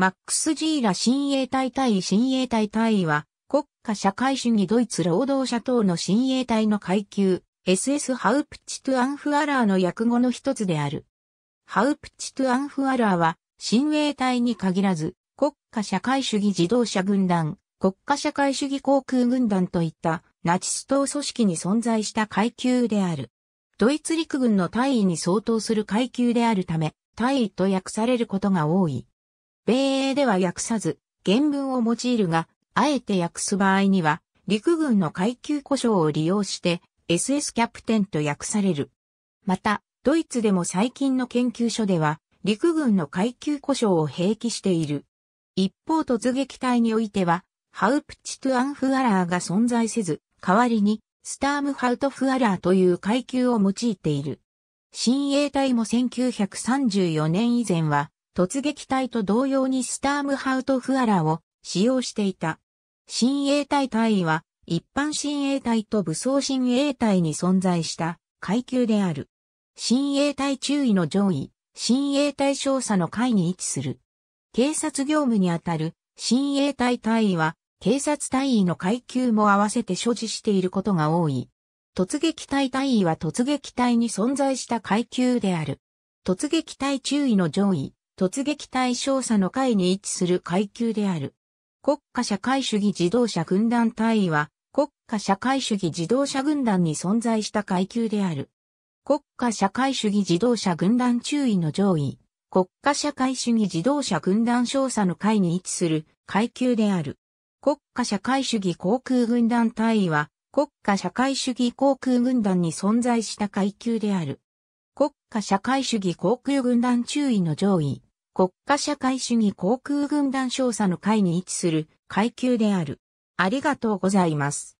マックス・ジーラ親衛隊対親衛隊隊位は、国家社会主義ドイツ労働者党の親衛隊の階級、SS ハウプチトゥ・アンフアラーの訳語の一つである。ハウプチトゥ・アンフアラーは、親衛隊に限らず、国家社会主義自動車軍団、国家社会主義航空軍団といったナチス党組織に存在した階級である。ドイツ陸軍の隊位に相当する階級であるため、隊位と訳されることが多い。米英では訳さず、原文を用いるが、あえて訳す場合には、陸軍の階級故障を利用して、SS キャプテンと訳される。また、ドイツでも最近の研究所では、陸軍の階級故障を併記している。一方突撃隊においては、ハウプチトゥアンフアラーが存在せず、代わりに、スタームハウトフアラーという階級を用いている。新衛隊も1934年以前は、突撃隊と同様にスタームハウトフアラを使用していた。親衛隊隊位は一般親衛隊と武装親衛隊に存在した階級である。親衛隊中尉の上位、親衛隊少佐の階に位置する。警察業務にあたる親衛隊隊位は警察隊員の階級も合わせて所持していることが多い。突撃隊隊員は突撃隊に存在した階級である。突撃隊中尉の上位、突撃対象者の会に位置する階級である。国家社会主義自動車軍団隊位は、国家社会主義自動車軍団に存在した階級である。国家社会主義自動車軍団中尉の上位、国家社会主義自動車軍団少佐の会に位置する階級である。国家社会主義航空軍団隊位は、国家社会主義航空軍団に存在した階級である。国家社会主義航空軍団中尉の上位、国家社会主義航空軍団少佐の会に位置する階級である。ありがとうございます。